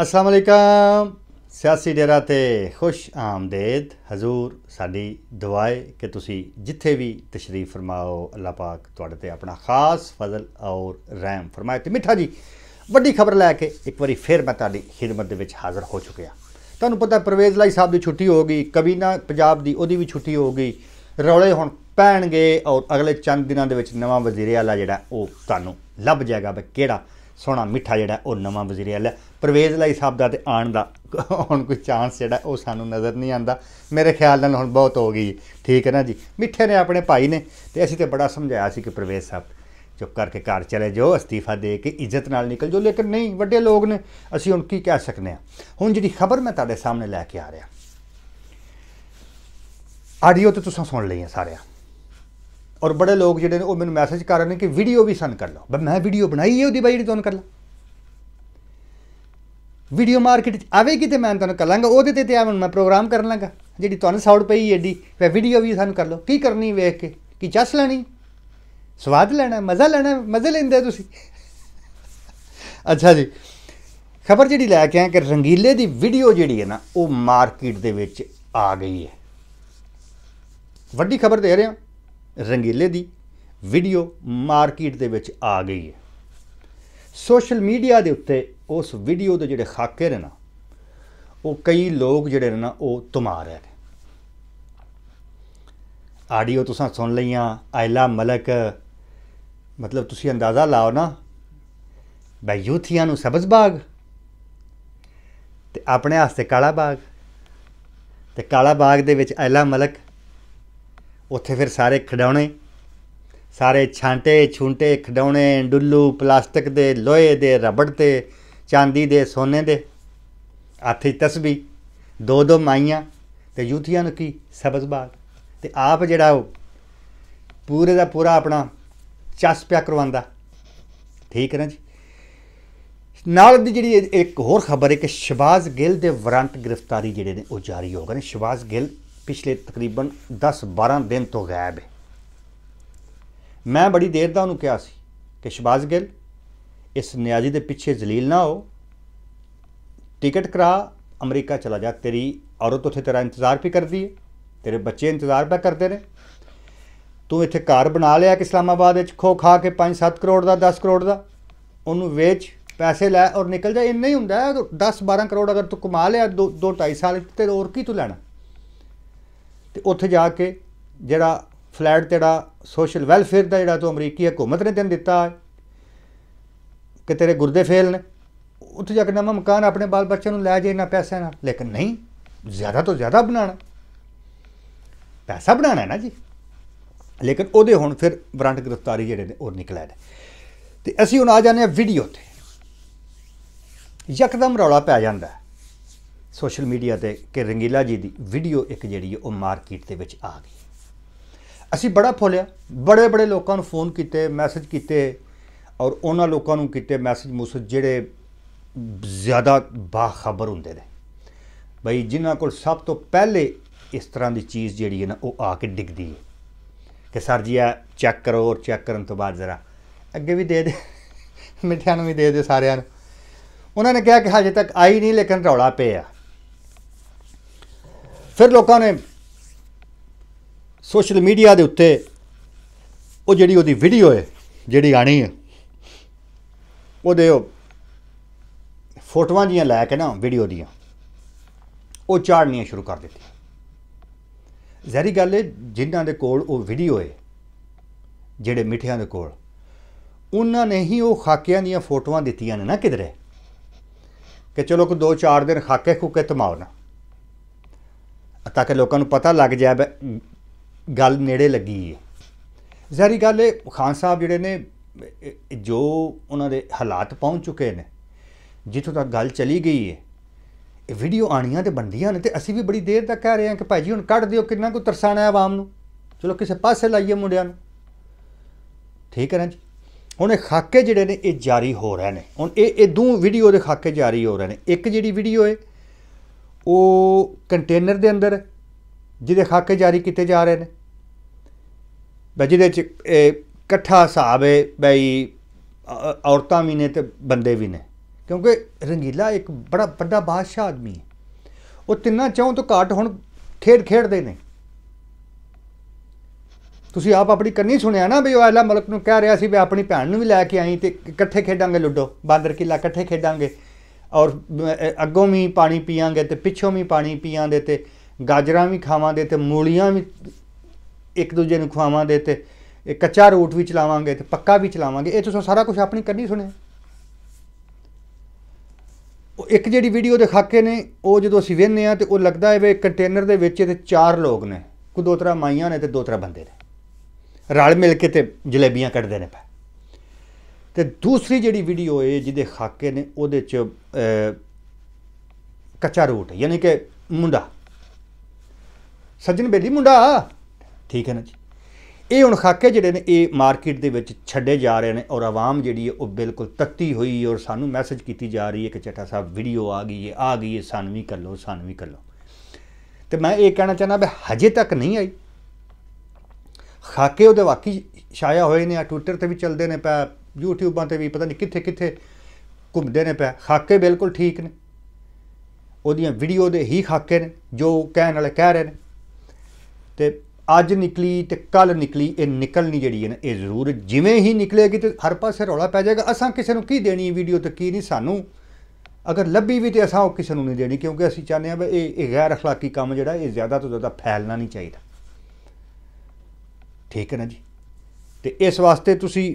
ਅਸਲਾਮ ਅਲੈਕਮ ਸਿਆਸੀ ਡੇਰਾ ਤੇ ਖੁਸ਼ ਆਮਦੇਦ ਹਜ਼ੂਰ ਸਾਡੀ ਦੁਆਏ ਕਿ ਤੁਸੀਂ ਜਿੱਥੇ ਵੀ ਤਸ਼ਰੀਫ ਫਰਮਾਓ ਅੱਲਾਹ ਪਾਕ ਤੁਹਾਡੇ ਤੇ ਆਪਣਾ ਖਾਸ ਫਜ਼ਲ ਔਰ ਰਹਿਮ ਫਰਮਾਏ ਤੇ ਮਿੱਠਾ ਜੀ ਵੱਡੀ ਖਬਰ ਲੈ ਕੇ ਇੱਕ ਵਾਰੀ ਫੇਰ ਮੈਂ ਤੁਹਾਡੀ ਖਿਦਮਤ ਦੇ ਵਿੱਚ ਹਾਜ਼ਰ ਹੋ ਚੁੱਕਿਆ ਤੁਹਾਨੂੰ ਪਤਾ ਪ੍ਰਵੇਜ਼ ਲਾਈ ਸਾਹਿਬ ਦੀ ਛੁੱਟੀ ਹੋ ਗਈ ਕਬੀਨਾ ਪੰਜਾਬ ਦੀ ਉਹਦੀ ਵੀ ਛੁੱਟੀ ਹੋ ਗਈ ਰੌਲੇ ਹੁਣ ਪੈਣਗੇ ਔਰ ਅਗਲੇ ਚੰਦ ਦਿਨਾਂ ਦੇ ਵਿੱਚ ਨਵਾਂ ਵਜ਼ੀਰ ਆਲਾ ਜਿਹੜਾ ਉਹ ਤੁਹਾਨੂੰ ਲੱਭ ਜਾਏਗਾ ਬਈ ਕਿਹੜਾ ਸੋਹਣਾ ਮਿੱਠਾ ਜਿਹੜਾ ਉਹ ਨਵਾਂ ਵਜ਼ੀਰ ਆਲਾ ਪ੍ਰਵੇਜ਼ ਲਈ ਸਾਹਿਬ ਦਾ ਤੇ ਆਣ ਦਾ ਹੁਣ ਕੋਈ ਚਾਂਸ ਜਿਹੜਾ ਉਹ ਸਾਨੂੰ ਨਜ਼ਰ ਨਹੀਂ ਆਂਦਾ ਮੇਰੇ ਖਿਆਲ ਨਾਲ ਹੁਣ ਬਹੁਤ ਹੋ ਗਈ ਠੀਕ ਹੈ ਨਾ ਜੀ ਮਿੱਠੇ ਨੇ ਆਪਣੇ ਭਾਈ ਨੇ ਤੇ ਅਸੀਂ ਤੇ ਬੜਾ ਸਮਝਾਇਆ ਸੀ ਕਿ ਪ੍ਰਵੇਜ਼ ਸਾਹਿਬ ਚੁੱਪ ਕਰਕੇ ਘਰ ਚਲੇ ਜਾਓ ਅਸਤੀਫਾ ਦੇ ਕੇ ਇੱਜ਼ਤ ਨਾਲ ਨਿਕਲ ਜਾਓ ਲੇਕਿਨ ਨਹੀਂ ਵੱਡੇ ਲੋਕ ਨੇ ਅਸੀਂ ਹੁਣ ਕੀ ਕਹਿ ਸਕਨੇ ਆ ਹੁਣ ਜਿਹੜੀ ਖਬਰ ਮੈਂ ਤੁਹਾਡੇ ਸਾਹਮਣੇ ਲੈ ਕੇ ਆ ਰਿਹਾ ਆਡੀਓ ਤੇ ਤੁਸੀਂ ਸੁਣ ਲਈਆਂ ਆ ਸਾਰਿਆਂ ਔਰ ਬੜੇ ਲੋਕ ਜਿਹੜੇ ਨੇ ਉਹ ਮੈਨੂੰ ਮੈਸੇਜ ਕਰ ਰਹੇ ਨੇ ਕਿ ਵੀਡੀਓ ਵੀ ਸੈਂਡ ਕਰ ਲਓ ਬਈ ਮੈਂ ਵੀਡੀਓ ਬਣਾਈ ਹੈ ਉਹਦੀ ਬਾਈ ਜਿਹੜੀ ਤੁਹਾਨੂੰ ਕਰ ਲਾ ਵੀਡੀਓ ਮਾਰਕੀਟ ਚ ਆਵੇਗੀ ਤੇ ਮੈਂ ਤੁਹਾਨੂੰ ਕਰ ਉਹਦੇ ਤੇ ਤੇ ਆ ਮੈਂ ਪ੍ਰੋਗਰਾਮ ਕਰਨ ਲੱਗਾ ਜਿਹੜੀ ਤੁਹਾਨੂੰ ਸੌੜ ਪਈ ਏਡੀ ਵੇ ਵੀਡੀਓ ਵੀ ਸਾਨੂੰ ਕਰ ਲਓ ਕੀ ਕਰਨੀ ਵੇਖ ਕੇ ਕੀ ਚੱਸ ਲੈਣੀ ਸਵਾਦ ਲੈਣਾ ਮਜ਼ਾ ਲੈਣਾ ਮਜ਼ੇ ਲੈਂਦੇ ਤੁਸੀਂ ਅੱਛਾ ਜੀ ਖਬਰ ਜਿਹੜੀ ਲੈ ਕੇ ਆਇਆ ਕਿ ਰੰਗੀਲੇ ਦੀ ਵੀਡੀਓ ਜਿਹੜੀ ਹੈ ਨਾ ਉਹ ਮਾਰਕੀਟ ਦੇ ਵਿੱਚ ਆ ਗਈ ਹੈ ਵੱਡੀ ਖਬਰ ਦੇ ਰਹੇ ਹਾਂ ਰੰਗੀਲੇ ਦੀ ਵੀਡੀਓ ਮਾਰਕੀਟ ਦੇ ਵਿੱਚ ਆ ਗਈ ਹੈ ਸੋਸ਼ਲ ਮੀਡੀਆ ਦੇ ਉੱਤੇ ਉਸ ਵੀਡੀਓ ਦੇ ਜਿਹੜੇ ਖਾਕੇ ਨੇ ਨਾ ਉਹ ਕਈ ਲੋਕ ਜਿਹੜੇ ਨੇ ਨਾ ਉਹ ਤੁਮਾਰ ਰਹੇ ਨੇ ਆਡੀਓ ਤੁਸੀਂ ਸੁਣ ਲਈਆਂ ਆਇਲਾ ਮਲਕ ਮਤਲਬ ਤੁਸੀਂ ਅੰਦਾਜ਼ਾ ਲਾਓ ਨਾ ਬਈ ਯੂਥੀਆਂ ਨੂੰ ਸਬਜ਼ ਬਾਗ ਤੇ ਆਪਣੇ ਵਾਸਤੇ ਕਾਲਾ ਬਾਗ ਤੇ ਕਾਲਾ ਬਾਗ ਦੇ ਵਿੱਚ ਆਇਲਾ ਮਲਕ ਉੱਥੇ ਫਿਰ ਸਾਰੇ ਖਡਾਉਣੇ ਸਾਰੇ ਛਾਂਟੇ ਛੁੰਟੇ ਖਡਾਉਣੇ ਡੁੱਲੂ ਪਲਾਸਟਿਕ ਦੇ ਲੋਹੇ ਦੇ ਰਬੜ ਤੇ ਚਾਂਦੀ ਦੇ ਸੋਨੇ ਦੇ ਆਥੀ ਤਸਬੀ ਦੋ ਦੋ ਮਾਈਆਂ ਤੇ ਯੂਥੀਆਂ ਨੂੰ ਕੀ ਸਬਜ਼ ਬਾਗ ਤੇ ਆਪ ਜਿਹੜਾ ਉਹ ਪੂਰੇ ਦਾ ਪੂਰਾ ਆਪਣਾ ਚਸ ਪਿਆ ਕਰਵਾਉਂਦਾ ਠੀਕ ਹੈ ਨਾ ਜੀ ਨਾਲ ਦੀ ਜਿਹੜੀ ਇੱਕ ਹੋਰ ਖਬਰ ਹੈ ਕਿ ਸ਼ਬਾਜ਼ ਗਿੱਲ ਦੇ ਵਾਰੰਟ ਗ੍ਰਿਫਤਾਰੀ ਜਿਹੜੇ ਨੇ ਉਹ ਜਾਰੀ ਹੋ ਗਏ ਨੇ ਸ਼ਬਾਜ਼ ਗਿੱਲ ਪਿਛਲੇ ਤਕਰੀਬਨ 10-12 ਦਿਨ ਤੋਂ ਗਾਇਬ ਹੈ ਮੈਂ ਬੜੀ ਦੇਰ ਦਾ ਉਹਨੂੰ ਕਿਹਾ ਸੀ ਕਿ ਸ਼ਬਾਜ਼ ਗਿੱਲ ਇਸ ਨਿਆਜ਼ੀ ਦੇ ਪਿੱਛੇ ਜ਼ਲੀਲ ਨਾ ਹੋ ਟਿਕਟ ਕਰਾ ਅਮਰੀਕਾ ਚਲਾ ਜਾ ਤੇਰੀ ਔਰਤ ਉੱਥੇ ਤੇਰਾ ਇੰਤਜ਼ਾਰ ਵੀ ਕਰਦੀ ਹੈ ਤੇਰੇ ਬੱਚੇ ਇੰਤਜ਼ਾਰ ਵੀ ਕਰਦੇ ਨੇ ਤੂੰ ਇੱਥੇ ਘਰ ਬਣਾ ਲਿਆ ਕਿ ਇਸਲਾਮਾਬਾਦ ਵਿੱਚ ਖੋ ਖਾ ਕੇ 5-7 ਕਰੋੜ ਦਾ 10 ਕਰੋੜ ਦਾ ਉਹਨੂੰ ਵੇਚ ਪੈਸੇ ਲੈ ਔਰ ਨਿਕਲ ਜਾ ਇੰਨਾ ਹੀ ਹੁੰਦਾ 10-12 ਕਰੋੜ ਅਗਰ ਤੂੰ ਕਮਾ ਲਿਆ 2-2.5 ਸਾਲ ਤੇ ਹੋਰ ਕੀ ਤੂੰ ਲੈਣਾ ਤੇ ਉੱਥੇ ਜਾ ਕੇ ਜਿਹੜਾ ਫਲੈਟ ਜਿਹੜਾ ਸੋਸ਼ਲ ਵੈਲਫੇਅਰ ਦਾ ਜਿਹੜਾ ਤੋਂ ਅਮਰੀਕੀ ਹਕੂਮਤ ਨੇ ਦਿਨ ਦਿੱਤਾ ਹੈ ਕਿ ਤੇਰੇ ਗੁਰਦੇ ਫੇਲ ਨੇ ਉੱਥੇ ਜਾ ਕੇ ਨਵਾਂ ਮਕਾਨ ਆਪਣੇ ਬਾਲ ਬੱਚਿਆਂ ਨੂੰ ਲੈ ਜੇ ਇਹਨਾਂ ਪੈਸੇ ਨਾਲ ਲੇਕਿਨ ਨਹੀਂ ਜ਼ਿਆਦਾ ਤੋਂ ਜ਼ਿਆਦਾ ਬਣਾਣਾ ਪੈਸਾ ਬਣਾਣਾ ਹੈ ਨਾ ਜੀ ਲੇਕਿਨ ਉਹਦੇ ਹੁਣ ਫਿਰ ਵਾਰੰਟ ਗ੍ਰਿਫਤਾਰੀ ਜਿਹੜੇ ਨੇ ਉਹ ਨਿਕਲੇ ਨੇ ਤੇ ਅਸੀਂ ਹੁਣ ਆ ਜਾਂਦੇ ਆ ਵੀਡੀਓ ਤੇ ਯਕਦਮ ਰੌਲਾ ਪੈ ਜਾਂਦਾ ਸੋਸ਼ਲ ਮੀਡੀਆ ਤੇ ਕਿ ਰੰਗੀਲਾ ਜੀ ਦੀ ਵੀਡੀਓ ਇੱਕ ਜਿਹੜੀ ਉਹ ਮਾਰਕੀਟ ਦੇ ਵਿੱਚ ਆ ਗਈ ਅਸੀਂ ਬੜਾ ਫੋਲਿਆ ਬੜੇ ਬੜੇ ਲੋਕਾਂ ਨੂੰ ਫੋਨ ਕੀਤੇ ਮੈਸੇਜ ਕੀਤੇ ਔਰ ਉਹਨਾਂ ਲੋਕਾਂ ਨੂੰ ਕੀਤੇ ਮੈਸੇਜ ਮੂਸ ਜਿਹੜੇ ਜ਼ਿਆਦਾ ਬਾਖਬਰ ਹੁੰਦੇ ਨੇ ਭਾਈ ਜਿਨ੍ਹਾਂ ਕੋਲ ਸਭ ਤੋਂ ਪਹਿਲੇ ਇਸ ਤਰ੍ਹਾਂ ਦੀ ਚੀਜ਼ ਜਿਹੜੀ ਹੈ ਨਾ ਉਹ ਆ ਕੇ ਡਿੱਗਦੀ ਹੈ ਕਿ ਸਰ ਜੀ ਆ ਚੈੱਕ ਕਰੋ ਔਰ ਚੈੱਕ ਕਰਨ ਤੋਂ ਬਾਅਦ ਜ਼ਰਾ ਅੱਗੇ ਵੀ ਦੇ ਦੇ ਮਿੱਠਿਆਂ ਨੂੰ ਵੀ ਦੇ ਦੇ ਸਾਰਿਆਂ ਨੂੰ ਉਹਨਾਂ ਨੇ ਕਿਹਾ ਕਿ ਹਜੇ ਤੱਕ ਆਈ ਨਹੀਂ ਲੇਕਿਨ ਰੌਲਾ ਪਿਆ ਫਿਰ ਲੋਕਾਂ ਨੇ ਸੋਸ਼ਲ ਮੀਡੀਆ ਦੇ ਉੱਤੇ ਉਹ ਜਿਹੜੀ ਉਹਦੀ ਵੀਡੀਓ ਹੈ ਜਿਹੜੀ ਆਣੀ ਹੈ ਉਹਦੇ ਉਹ ਫੋਟੋਆਂ ਜੀਆਂ ਲੈ ਕੇ ਨਾ ਵੀਡੀਓ ਦੀਆਂ ਉਹ ਚਾੜਨੀਆਂ ਸ਼ੁਰੂ ਕਰ ਦਿੱਤੀ ਜ਼ਹਿਰੀ ਗੱਲ ਹੈ ਜਿਨ੍ਹਾਂ ਦੇ ਕੋਲ ਉਹ ਵੀਡੀਓ ਹੈ ਜਿਹੜੇ ਮਿੱਠਿਆਂ ਦੇ ਕੋਲ ਉਹਨਾਂ ਨੇ ਹੀ ਉਹ ਖਾਕਿਆਂ ਦੀਆਂ ਫੋਟੋਆਂ ਦਿੱਤੀਆਂ ਨੇ ਨਾ ਕਿਧਰੇ ਕਿ ਚਲੋ ਕੋ ਦੋ ਚਾਰ ਦਿਨ ਖਾਕੇ ਖੁਕੇ ਤਮਾਓ ਨਾ ਤਾਂ ਕਿ ਲੋਕਾਂ ਨੂੰ ਪਤਾ ਲੱਗ ਜਾਵੇ ਗੱਲ ਨੇੜੇ ਲੱਗੀ ਹੈ ਜ਼ਹਿਰੀ ਗੱਲ ਹੈ ਖਾਨ ਸਾਹਿਬ ਜਿਹੜੇ ਨੇ ਜੋ ਉਹਨਾਂ ਦੇ ਹਾਲਾਤ ਪਹੁੰਚ ਚੁੱਕੇ ਨੇ ਜਿੱਥੋਂ ਤੱਕ ਗੱਲ ਚਲੀ ਗਈ ਹੈ ਇਹ ਵੀਡੀਓ ਆਣੀਆਂ ਤੇ ਬੰਦੀਆਂ ਨੇ ਤੇ ਅਸੀਂ ਵੀ ਬੜੀ ਦੇਰ ਤੱਕ ਕਹਿ ਰਹੇ ਹਾਂ ਕਿ ਭਾਈ ਜੀ ਹੁਣ ਕੱਢ ਦਿਓ ਕਿੰਨਾ ਕੋ ਤਰਸਾਣਾ ਹੈ ਆਵਾਮ ਨੂੰ ਚਲੋ ਕਿਸੇ ਪਾਸੇ ਲਾਈਏ ਮੁੰਡਿਆਂ ਨੂੰ ਠੀਕ ਹੈ ਜੀ ਹੁਣ ਇਹ ਖਾਕੇ ਜਿਹੜੇ ਨੇ ਇਹ ਜਾਰੀ ਹੋ ਰਹੇ ਨੇ ਹੁਣ ਇਹ ਇਹ ਦੋ ਵੀਡੀਓ ਦੇ ਖਾਕੇ ਜਾਰੀ ਹੋ ਰਹੇ ਨੇ ਇੱਕ ਜਿਹੜੀ ਵੀਡੀਓ ਹੈ ਉਹ ਕੰਟੇਨਰ ਦੇ ਅੰਦਰ ਜਿਹਦੇ ਖਾਕੇ ਜਾਰੀ ਕੀਤੇ ਜਾ ਰਹੇ ਨੇ ਬਈ ਜਿਹਦੇ ਚ ਇਕੱਠਾ ਹਿਸਾਬ ਹੈ ਬਈ ਔਰਤਾਂ ਵੀ ਨੇ ਤੇ ਬੰਦੇ ਵੀ ਨੇ ਕਿਉਂਕਿ ਰੰਗੀਲਾ ਇੱਕ ਬੜਾ ਵੱਡਾ ਬਾਦਸ਼ਾਹ ਆਦਮੀ ਹੈ ਉਹ ਤਿੰਨਾਂ ਚਾਹੋਂ ਤੋਂ ਘਾਟ ਹੁਣ ਖੇਡ ਖੇਡਦੇ ਨੇ ਤੁਸੀਂ ਆਪ ਆਪਣੀ ਕੰਨੀ ਸੁਣਿਆ ਨਾ ਵੀ ਉਹ ਐਲਾ ਮਲਕ ਨੂੰ ਕਹਿ ਰਿਹਾ ਸੀ ਵੀ ਆਪਣੀ ਭੈਣ ਨੂੰ ਵੀ ਲੈ ਕੇ ਆਈ ਤੇ ਇਕੱਠੇ ਖੇਡਾਂਗੇ ਲੁੱਡੋ ਬਾਂਦਰ ਕਿਲਾ ਇਕੱਠੇ ਖੇਡਾਂਗੇ ਔਰ ਅੱਗੋਂ ਵੀ ਪਾਣੀ ਪੀਾਂਗੇ ਤੇ ਪਿੱਛੋਂ ਵੀ ਪਾਣੀ ਪੀਾਂਗੇ ਤੇ ਗਾਜਰਾਂ ਵੀ ਖਾਵਾਂਗੇ ਤੇ ਮੂਲੀਆਂ ਵੀ ਇੱਕ ਦੂਜੇ ਨੂੰ ਖਵਾਵਾਂਗੇ ਤੇ ਇਹ ਕੱਚਾ ਰੂਟ ਵੀ ਚਲਾਵਾਂਗੇ ਤੇ ਪੱਕਾ ਵੀ ਚਲਾਵਾਂਗੇ ਇਹ ਤੁਸੀਂ ਸਾਰਾ ਕੁਝ ਆਪਣੀ ਕੰਨੀ ਸੁਣਿਆ ਉਹ ਇੱਕ ਜਿਹੜੀ ਵੀਡੀਓ ਦੇ ਖਾਕੇ ਨੇ ਉਹ ਜਦੋਂ ਅਸੀਂ ਵੇਖਨੇ ਆ ਤੇ ਉਹ ਲੱਗਦਾ ਹੈ ਵੇ ਕੰਟੇਨਰ ਦੇ ਵਿੱਚ ਤੇ ਚਾਰ ਲੋਕ ਨੇ ਕੋ ਦੋ ਤਰ੍ਹਾਂ ਮਾਈਆਂ ਨੇ ਤੇ ਦੋ ਤਰ੍ਹਾਂ ਬੰਦੇ ਨੇ ਰਲ ਮਿਲ ਕੇ ਤੇ ਜਲੇਬੀਆਂ ਕੱਢਦੇ ਨੇ ਪਾ ਤੇ ਦੂਸਰੀ ਜਿਹੜੀ ਵੀਡੀਓ ਹੈ ਜਿਹਦੇ ਖਾਕੇ ਨੇ ਉਹਦੇ ਚ ਕੱਚਾ ਰੋਟ ਯਾਨੀ ਕਿ ਮੁੰਡਾ ਸੱਜਣ ਬੇਲੀ ਮੁੰਡਾ ਠੀਕ ਹੈ ਨਾ ਜੀ ਇਹ ਹੁਣ ਖਾਕੇ ਜਿਹੜੇ ਨੇ ਇਹ ਮਾਰਕੀਟ ਦੇ ਵਿੱਚ ਛੱਡੇ ਜਾ ਰਹੇ ਨੇ ਔਰ ਆਵਾਮ ਜਿਹੜੀ ਹੈ ਉਹ ਬਿਲਕੁਲ ਤੱਤੀ ਹੋਈ ਔਰ ਸਾਨੂੰ ਮੈਸੇਜ ਕੀਤੀ ਜਾ ਰਹੀ ਹੈ ਕਿ ਚਟਾ ਸਾਹਿਬ ਵੀਡੀਓ ਆ ਗਈ ਹੈ ਆ ਗਈ ਹੈ ਸਾਨੂੰ ਵੀ ਕਰ ਲਓ ਸਾਨੂੰ ਵੀ ਕਰ ਲਓ ਤੇ ਮੈਂ ਇਹ ਕਹਿਣਾ ਚਾਹਨਾ ਵੀ ਹਜੇ ਤੱਕ ਨਹੀਂ ਆਈ ਖਾਕੇ ਉਹਦੇ ਵਾਕੀ ਛਾਇਆ ਹੋਏ ਨੇ ਆ ਟਵਿੱਟਰ ਤੇ ਵੀ ਚੱਲਦੇ ਨੇ ਪਾ ਯੂਟਿਊਬਾਂ ਤੇ ਵੀ ਪਤਾ ਨਹੀਂ ਕਿੱਥੇ ਕਿੱਥੇ ਘੁੰਮਦੇ ਨੇ ਪਿਆ ਖਾਕੇ ਬਿਲਕੁਲ ਠੀਕ ਨੇ ਉਹਦੀਆਂ ਵੀਡੀਓ ਦੇ ਹੀ ਖਾਕੇ ਨੇ ਜੋ ਕਹਿਣ ਵਾਲੇ ਕਹਿ ਰਹੇ ਨੇ ਤੇ ਅੱਜ ਨਿਕਲੀ ਤੇ ਕੱਲ ਨਿਕਲੀ ਇਹ ਨਿਕਲਣੀ ਜਿਹੜੀ ਹੈ ਨਾ ਇਹ ਜ਼ਰੂਰ ਜਿਵੇਂ ਹੀ ਨਿਕਲੇਗੀ ਤੇ ਹਰ ਪਾਸੇ ਰੌਲਾ ਪੈ ਜਾਏਗਾ ਅਸਾਂ ਕਿਸੇ ਨੂੰ ਕੀ ਦੇਣੀ ਵੀਡੀਓ ਤੇ ਕੀ ਨਹੀਂ ਸਾਨੂੰ ਅਗਰ ਲੱਭੀ ਵੀ ਤੇ ਅਸਾਂ ਉਹ ਕਿਸੇ ਨੂੰ ਨਹੀਂ ਦੇਣੀ ਕਿਉਂਕਿ ਅਸੀਂ ਚਾਹੁੰਦੇ ਆ ਵੀ ਇਹ ਇਹ ਗੈਰ اخلاقی ਕੰਮ ਜਿਹੜਾ ਇਹ ਜ਼ਿਆਦਾ ਤੋਂ ਜ਼ਿਆਦਾ ਫੈਲਣਾ ਨਹੀਂ ਚਾਹੀਦਾ ਠੀਕ ਹੈ ਨਾ ਜੀ ਤੇ ਇਸ ਵਾਸਤੇ ਤੁਸੀਂ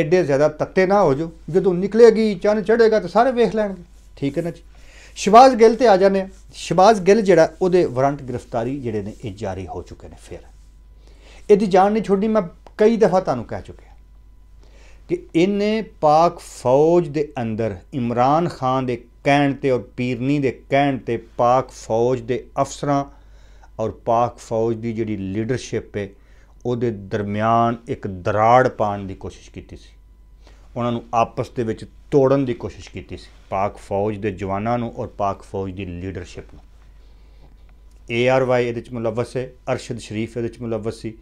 ਐਡੇ ਜ਼ਿਆਦਾ ਤੱਤੇ ਨਾ ਹੋ ਜੋ ਜਦੋਂ ਨਿਕਲੇਗੀ ਚੰਨ ਚੜੇਗਾ ਤਾਂ ਸਾਰੇ ਵੇਖ ਲੈਣਗੇ ਠੀਕ ਹੈ ਨਾ ਜੀ ਸ਼ਿਵਾਜ਼ ਗਿੱਲ ਤੇ ਆ ਜਾਣੇ ਆ ਸ਼ਿਵਾਜ਼ ਗਿੱਲ ਜਿਹੜਾ ਉਹਦੇ ਵਾਰੰਟ ਗ੍ਰਿਫਤਾਰੀ ਜਿਹੜੇ ਨੇ ਇਹ ਜਾਰੀ ਹੋ ਚੁੱਕੇ ਨੇ ਫਿਰ ਇਹਦੀ ਜਾਣ ਨਹੀਂ ਛੋੜਨੀ ਮੈਂ ਕਈ ਦਫਾ ਤੁਹਾਨੂੰ ਕਹਿ ਚੁੱਕਿਆ ਕਿ ਇਹਨੇ ਪਾਕ ਫੌਜ ਦੇ ਅੰਦਰ ਇਮਰਾਨ ਖਾਨ ਦੇ ਕਹਿਣ ਤੇ ਔਰ ਪੀਰਨੀ ਦੇ ਕਹਿਣ ਤੇ ਪਾਕ ਫੌਜ ਦੇ ਅਫਸਰਾਂ ਔਰ ਪਾਕ ਫੌਜ ਦੀ ਜਿਹੜੀ ਲੀਡਰਸ਼ਿਪ ਹੈ ਉਹਦੇ ਦਰਮਿਆਨ ਇੱਕ ਦਰਾੜ ਪਾਣ ਦੀ ਕੋਸ਼ਿਸ਼ ਕੀਤੀ ਸੀ ਉਹਨਾਂ ਨੂੰ ਆਪਸ ਦੇ ਵਿੱਚ ਤੋੜਨ ਦੀ ਕੋਸ਼ਿਸ਼ ਕੀਤੀ ਸੀ ਪਾਕ ਫੌਜ ਦੇ ਜਵਾਨਾਂ ਨੂੰ ਔਰ ਪਾਕ ਫੌਜ ਦੀ ਲੀਡਰਸ਼ਿਪ ਨੂੰ ਏਆਰਵਾਈ ਇਹਦੇ ਵਿੱਚ ਮੁਲਵਸ ਹੈ ਅਰਸ਼ਦ ਸ਼ਰੀਫ ਇਹਦੇ ਵਿੱਚ ਮੁਲਵਸ ਸੀ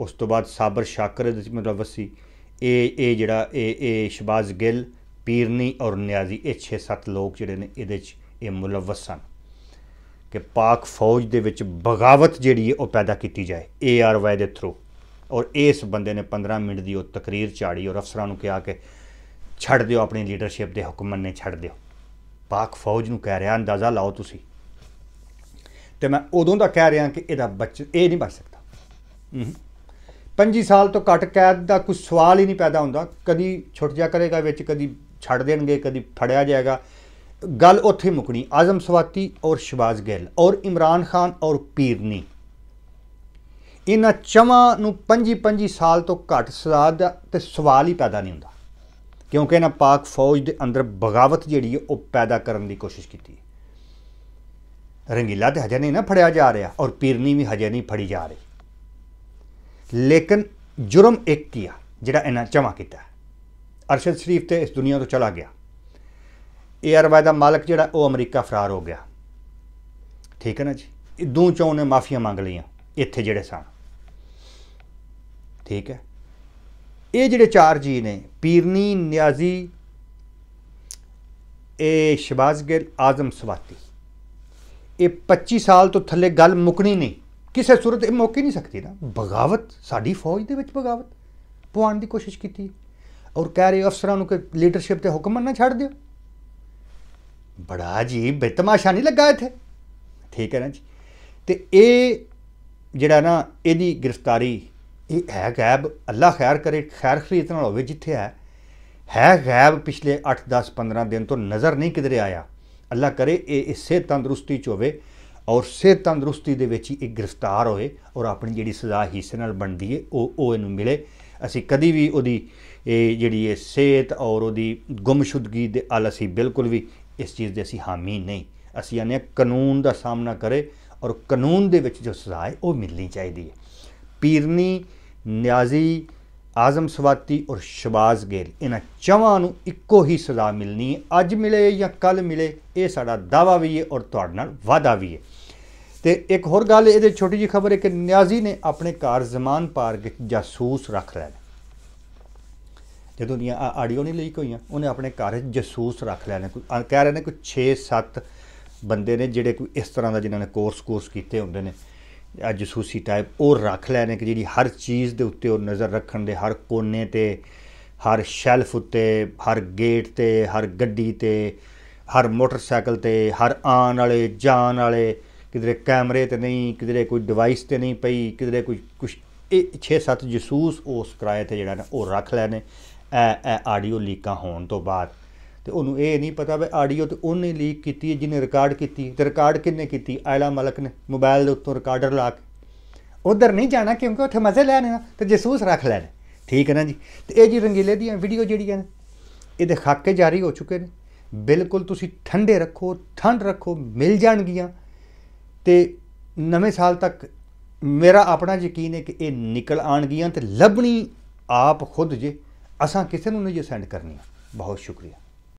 ਉਸ ਤੋਂ ਬਾਅਦ ਸਾਬਰ ਸ਼ਾਕਰ ਇਹਦੇ ਵਿੱਚ ਮੁਲਵਸ ਸੀ ਇਹ ਇਹ ਜਿਹੜਾ ਇਹ ਇਹ ਸ਼ਬਾਜ਼ ਗਿੱਲ ਪੀਰਨੀ ਔਰ ਨਿਆਜ਼ੀ ਇਹ 6-7 ਲੋਕ ਜਿਹੜੇ ਨੇ ਇਹਦੇ ਵਿੱਚ ਇਹ ਮੁਲਵਸ ਸਨ ਕਿ ਪਾਕ ਫੌਜ ਦੇ ਵਿੱਚ ਬਗਾਵਤ ਜਿਹੜੀ ਹੈ ਉਹ ਪੈਦਾ ਕੀਤੀ ਜਾਏ ਏਆਰਵਾਈ ਦੇ ਥਰੂ ਔਰ ਇਸ ਬੰਦੇ ਨੇ 15 ਮਿੰਟ ਦੀ ਉਹ ਤਕਰੀਰ ਝਾੜੀ ਔਰ ਅਫਸਰਾਂ ਨੂੰ ਕਿਹਾ ਕਿ ਛੱਡ ਦਿਓ ਆਪਣੀ ਲੀਡਰਸ਼ਿਪ ਦੇ ਹੁਕਮਨ ਨੇ ਛੱਡ ਦਿਓ ਪਾਕ ਫੌਜ ਨੂੰ ਕਹਿ ਰਿਹਾ ਅੰਦਾਜ਼ਾ ਲਾਓ ਤੁਸੀਂ ਤੇ ਮੈਂ ਉਦੋਂ ਦਾ ਕਹਿ ਰਿਹਾ ਕਿ ਇਹਦਾ ਬੱਚ ਇਹ ਨਹੀਂ ਬਚ ਸਕਦਾ 25 ਸਾਲ ਤੋਂ ਘੱਟ ਕੈਦ ਦਾ ਕੋਈ ਸਵਾਲ ਹੀ ਨਹੀਂ ਪੈਦਾ ਹੁੰਦਾ ਕਦੀ ਛੁੱਟ ਜਾ ਕਰੇਗਾ ਵਿੱਚ ਕਦੀ ਛੱਡ ਦੇਣਗੇ ਕਦੀ ਫੜਿਆ ਜਾਏਗਾ ਗੱਲ ਉੱਥੇ ਮੁਕਣੀ ਆਜ਼ਮ ਸਵਾਤੀ ਔਰ ਸ਼ਬਾਜ਼ ਗਿੱਲ ਔਰ ਇਮਰਾਨ ਖਾਨ ਔਰ ਪੀਰਨੀ ਇਹਨਾਂ ਚਮਾਂ ਨੂੰ 5 5 ਸਾਲ ਤੋਂ ਘੱਟ ਸਜ਼ਾ ਦਾ ਤੇ ਸਵਾਲ ਹੀ ਪੈਦਾ ਨਹੀਂ ਹੁੰਦਾ ਕਿਉਂਕਿ ਇਹਨਾਂ ਪਾਕ ਫੌਜ ਦੇ ਅੰਦਰ ਬਗਾਵਤ ਜਿਹੜੀ ਉਹ ਪੈਦਾ ਕਰਨ ਦੀ ਕੋਸ਼ਿਸ਼ ਕੀਤੀ ਰੰਗੀਲਾ ਤੇ ਹਜੇ ਨਹੀਂ ਨਾ ਫੜਿਆ ਜਾ ਰਿਹਾ ਔਰ ਪੀਰਨੀ ਵੀ ਹਜੇ ਨਹੀਂ ਫੜੀ ਜਾ ਰਹੀ ਲੇਕਿਨ ਜੁਰਮ ਇੱਕ ਕੀਆ ਜਿਹੜਾ ਇਹਨਾਂ ਚਮਾਂ ਕੀਤਾ ਅਰਸ਼ਦ ਸ਼ਰੀਫ ਤੇ ਇਸ ਦੁਨੀਆ ਤੋਂ ਚਲਾ ਗਿਆ ਏਆਰਵਾਈ ਦਾ ਮਾਲਕ ਜਿਹੜਾ ਉਹ ਅਮਰੀਕਾ ਫਰਾਰ ਹੋ ਗਿਆ ਠੀਕ ਹੈ ਨਾ ਜੀ ਇਹ ਦੋ ਚੋਂ ਨੇ ਮਾਫੀਆਂ ਮੰਗ ਲਈਆਂ ਇੱਥੇ ਜਿਹੜੇ ਸਨ ਠੀਕ ਹੈ ਇਹ ਜਿਹੜੇ ਚਾਰ ਜੀ ਨੇ ਪੀਰਨੀ ਨਿਆਜ਼ੀ ਇਹ ਸ਼ਬਾਜ਼ ਗਿਲ ਆਜ਼ਮ ਸਵਾਤੀ ਇਹ 25 ਸਾਲ ਤੋਂ ਥੱਲੇ ਗੱਲ ਮੁਕਣੀ ਨਹੀਂ ਕਿਸੇ ਸੂਰਤ ਇਹ ਮੁੱਕ ਹੀ ਨਹੀਂ ਸਕਦੀ ਨਾ ਬਗਾਵਤ ਸਾਡੀ ਫੌਜ ਦੇ ਵਿੱਚ ਬਗਾਵਤ ਪਵਾਉਣ ਦੀ ਕੋਸ਼ਿਸ਼ ਕੀਤੀ ਔਰ ਕਹਿ ਰਹੇ ਅਫਸਰਾਂ ਨੂੰ ਕਿ ਲੀਡਰਸ਼ਿਪ ਤੇ ਹੁਕਮ ਨਾ ਛੱਡ ਦਿਓ ਬੜਾ ਜੀ ਬੇਤਮਾਸ਼ਾ ਨਹੀਂ ਲੱਗਾ ਇੱਥੇ ਠੀਕ ਹੈ ਨਾ ਜੀ ਤੇ ਇਹ ਜਿਹੜਾ ਨਾ ਇਹਦੀ ਗ੍ਰਿਫਤਾਰੀ ਇਹ ਹੈ ਗੈਬ ਅੱਲਾ ਖੈਰ ਕਰੇ ਖੈਰ ਖਰੀਤ ਨਾਲ ਹੋਵੇ ਜਿੱਥੇ ਹੈ ਹੈ ਗੈਬ ਪਿਛਲੇ 8 10 15 ਦਿਨ ਤੋਂ ਨਜ਼ਰ ਨਹੀਂ ਕਿਧਰੇ ਆਇਆ ਅੱਲਾ ਕਰੇ ਇਹ ਇਸੇ ਤੰਦਰੁਸਤੀ ਚ ਹੋਵੇ ਔਰ ਸੇ ਤੰਦਰੁਸਤੀ ਦੇ ਵਿੱਚ ਹੀ ਇਹ ਗ੍ਰਿਫਤਾਰ ਹੋਏ ਔਰ ਆਪਣੀ ਜਿਹੜੀ ਸਜ਼ਾ ਹਿੱਸੇ ਨਾਲ ਬਣਦੀ ਏ ਉਹ ਉਹ ਇਹਨੂੰ ਮਿਲੇ ਅਸੀਂ ਕਦੀ ਵੀ ਉਹਦੀ ਇਹ ਜਿਹੜੀ ਇਹ ਸਿਹਤ ਔਰ ਉਹਦੀ ਗੁੰਮਸ਼ੁਦਗੀ ਦੇ ਅਲ ਅਸੀਂ ਬਿਲਕੁਲ ਵੀ ਇਸ ਚੀਜ਼ ਦੇ ਅਸੀਂ ਹਾਮੀ ਨਹੀਂ ਅਸੀਂ ਆਨੇ ਕਾਨੂੰਨ ਦਾ ਸਾਹਮਣਾ ਕਰੇ ਔਰ ਕਾਨੂੰਨ ਦੇ ਵਿੱਚ ਜੋ ਸਜ਼ਾ ਹੈ ਉਹ ਮਿਲਣੀ ਚਾਹੀਦੀ ਹੈ ਪੀਰਨੀ ਨਿਆਜ਼ੀ ਆਜ਼ਮ ਸਵਾਤੀ ਔਰ ਸ਼ਬਾਜ਼ ਗੇਲ ਇਹਨਾਂ ਚਵਾਂ ਨੂੰ ਇੱਕੋ ਹੀ ਸਜ਼ਾ ਮਿਲਣੀ ਹੈ ਅੱਜ ਮਿਲੇ ਜਾਂ ਕੱਲ ਮਿਲੇ ਇਹ ਸਾਡਾ ਦਾਵਾ ਵੀ ਹੈ ਔਰ ਤੁਹਾਡੇ ਨਾਲ ਵਾਦਾ ਵੀ ਹੈ ਤੇ ਇੱਕ ਹੋਰ ਗੱਲ ਇਹਦੇ ਛੋਟੀ ਜੀ ਖਬਰ ਹੈ ਕਿ ਨਿਆਜ਼ੀ ਨੇ ਆਪਣੇ ਘਰ ਜ਼ਮਾਨ ਪਾਰ ਜਾਸੂਸ ਰੱਖ ਲਿਆ ਜਦੋਂ ਦੀਆਂ ਆਡੀਓ ਨਹੀਂ ਲਈ ਹੋਈਆਂ ਉਹਨੇ ਆਪਣੇ ਘਰ ਜਸੂਸ ਰੱਖ ਲਿਆ ਨੇ ਕੋਈ ਕਹਿ ਰਹੇ ਨੇ ਕੋਈ 6-7 ਬੰਦੇ ਨੇ ਜਿਹੜੇ ਕੋਈ ਇਸ ਤਰ੍ਹਾਂ ਦਾ ਜਿਨ੍ਹਾਂ ਨੇ ਕੋਰਸ ਕੋਰਸ ਕੀਤੇ ਹੁੰਦੇ ਨੇ ਆ ਜਸੂਸੀ ਟਾਈਪ ਉਹ ਰੱਖ ਲਿਆ ਨੇ ਕਿ ਜਿਹੜੀ ਹਰ ਚੀਜ਼ ਦੇ ਉੱਤੇ ਉਹ ਨਜ਼ਰ ਰੱਖਣ ਦੇ ਹਰ ਕੋਨੇ ਤੇ ਹਰ ਸ਼ੈਲਫ ਉੱਤੇ ਹਰ ਗੇਟ ਤੇ ਹਰ ਗੱਡੀ ਤੇ ਹਰ ਮੋਟਰਸਾਈਕਲ ਤੇ ਹਰ ਆਣ ਵਾਲੇ ਜਾਣ ਵਾਲੇ ਕਿਧਰੇ ਕੈਮਰੇ ਤੇ ਨਹੀਂ ਕਿਧਰੇ ਕੋਈ ਡਿਵਾਈਸ ਤੇ ਨਹੀਂ ਪਈ ਕਿਧਰੇ ਕੋਈ ਕੁਝ ਇਹ 6-7 ਜਸੂਸ ਉਸ ਕਿਰਾਏ ਤੇ ਜਿਹੜਾ ਨਾ ਉਹ ਰੱਖ ਲੈਣੇ ਆਡੀਓ ਲੀਕਾਂ ਹੋਣ ਤੋਂ ਬਾਅਦ ਤੇ ਉਹਨੂੰ ਇਹ ਨਹੀਂ ਪਤਾ ਵੀ ਆਡੀਓ ਤੇ ਉਹਨੇ ਲੀਕ ਕੀਤੀ ਹੈ ਜਿਹਨੇ ਰਿਕਾਰਡ ਕੀਤੀ ਤੇ ਰਿਕਾਰਡ ਕਿੰਨੇ ਕੀਤੀ ਆਇਲਾ ਮਲਕ ਨੇ ਮੋਬਾਈਲ ਦੇ ਉੱਤੋਂ ਰਿਕਾਰਡਰ ਲਾ ਕੇ ਉਧਰ ਨਹੀਂ ਜਾਣਾ ਕਿਉਂਕਿ ਉੱਥੇ ਮਜ਼ੇ ਲੈਣੇ ਨਾ ਤੇ ਜਸੂਸ ਰੱਖ ਲੈਣੇ ਠੀਕ ਹੈ ਨਾ ਜੀ ਤੇ ਇਹ ਜੀ ਰੰਗੀਲੇ ਦੀਆਂ ਵੀਡੀਓ ਜਿਹੜੀਆਂ ਨੇ ਇਹਦੇ ਖਾਕੇ ਜਾਰੀ ਹੋ ਚੁੱਕੇ ਨੇ ਬਿਲਕੁਲ ਤੁਸੀਂ ਠੰਡੇ ਰੱਖੋ ਠੰਡ ਰੱਖੋ ਮਿਲ ਜਾਣਗੀਆਂ ਤੇ ਨਵੇਂ ਸਾਲ ਤੱਕ ਮੇਰਾ ਆਪਣਾ ਯਕੀਨ ਹੈ ਕਿ ਇਹ ਨਿਕਲ ਆਣਗੀਆਂ ਤੇ ਲੱਭਣੀ ਆਪ ਖੁਦ ਜੇ ਅਸਾਂ ਕਿਸੇ ਨੂੰ ਨਹੀਂ ਸੈਂਡ ਕਰਨੀ ਬਹੁਤ ਸ਼ੁਕਰੀਆ